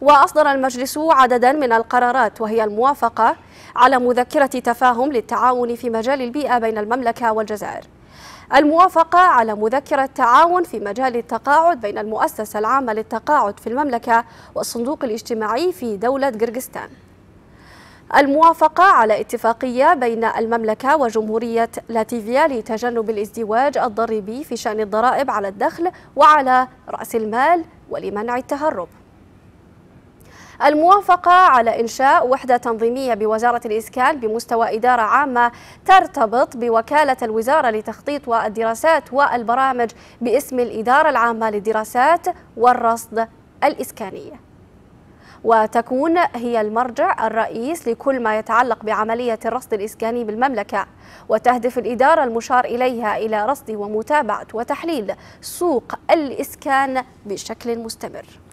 وأصدر المجلس عددا من القرارات وهي الموافقة على مذكرة تفاهم للتعاون في مجال البيئة بين المملكة والجزائر الموافقة على مذكرة تعاون في مجال التقاعد بين المؤسسة العامة للتقاعد في المملكة والصندوق الاجتماعي في دولة قرغستان الموافقة على اتفاقية بين المملكة وجمهورية لاتفيا لتجنب الازدواج الضريبي في شأن الضرائب على الدخل وعلى رأس المال ولمنع التهرب الموافقة على إنشاء وحدة تنظيمية بوزارة الإسكان بمستوى إدارة عامة ترتبط بوكالة الوزارة لتخطيط والدراسات والبرامج باسم الإدارة العامة للدراسات والرصد الإسكانية وتكون هي المرجع الرئيس لكل ما يتعلق بعملية الرصد الإسكاني بالمملكة وتهدف الإدارة المشار إليها إلى رصد ومتابعة وتحليل سوق الإسكان بشكل مستمر